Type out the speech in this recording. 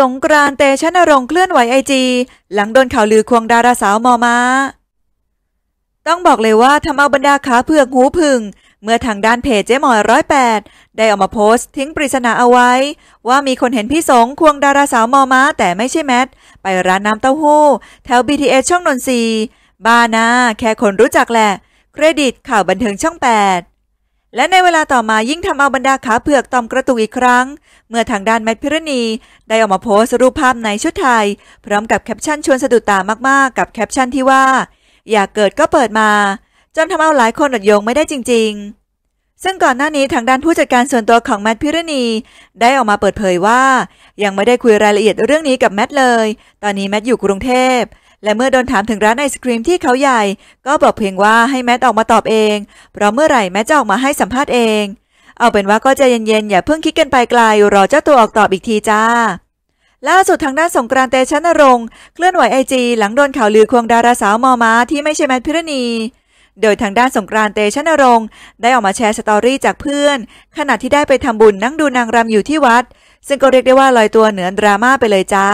สงกรานเตชะนรงเคลื่อนไหวไอจีหลังโดนข่าวลือควงดาราสาวมอมาต้องบอกเลยว่าทำเอาบรรดาขาเผือกหูพึ่ง เมื่อทางด้านเพจเจ๊มอยร้อยแปดได้ออกมาโพสต์ทิ้งปริศนาเอาไว้ ว่ามีคนเห็นพี่สงควงดาราสาวมอม้า แต่ไม่ใช่แมทไปร้านน้ำเต้าหู้ แถว BTS ช่องนนทรีบ้านะแค่คนรู้จักแหละ เครดิตข่าวบันเทิงช่อง8และในเวลาต่อมายิ่งทำเอาบรรดาขาเผือกต่อมกระตุกอีกครั้ง เมื่อทางด้านแมทพิรณี ได้ออกมาโพสต์รูปภาพในชุดไทย พร้อมกับแคปชั่นชวนสะดุดตามากๆ กับแคปชั่นที่ว่า อยากเกิดก็เปิดมาจนทำเอาหลายคนอดโยงไม่ได้จริง ๆ ซึ่งก่อนหน้านี้ทางด้านผู้จัดการส่วนตัวของแมทพิรณี ได้ออกมาเปิดเผยว่า ยังไม่ได้คุยรายละเอียดเรื่องนี้กับแมทเลยตอนนี้แมทอยู่กรุงเทพและเมื่อโดนถามถึงร้านไอศครีมที่เขาใหญ่ ก็บอกเพียงว่าให้แมทออกมาตอบเอง เพราะเมื่อไหร่ แมทจะออกมาให้สัมภาษณ์เอง เอาเป็นว่าก็ใจเย็นๆอย่าเพิ่งคิดกันไปไกลรอเจ้าตัวออกตอบอีกทีจ้าล่าสุดทางด้านสงกรานเตชะนรงค์เคลื่อนไหวไอจีหลังโดนข่าวลือควงดาราสาว มอมาที่ไม่ใช่แมทพิรณี โดยทางด้านสงกรานเตชะนรงค์ ได้ออกมาแชร์สตอรี่จากเพื่อนขณะที่ได้ไปทำบุญนั่งดูนางรำอยู่ที่วัด ซึ่งก็เรียกได้ว่าลอยตัวเหนือดราม่าไปเลยจ้า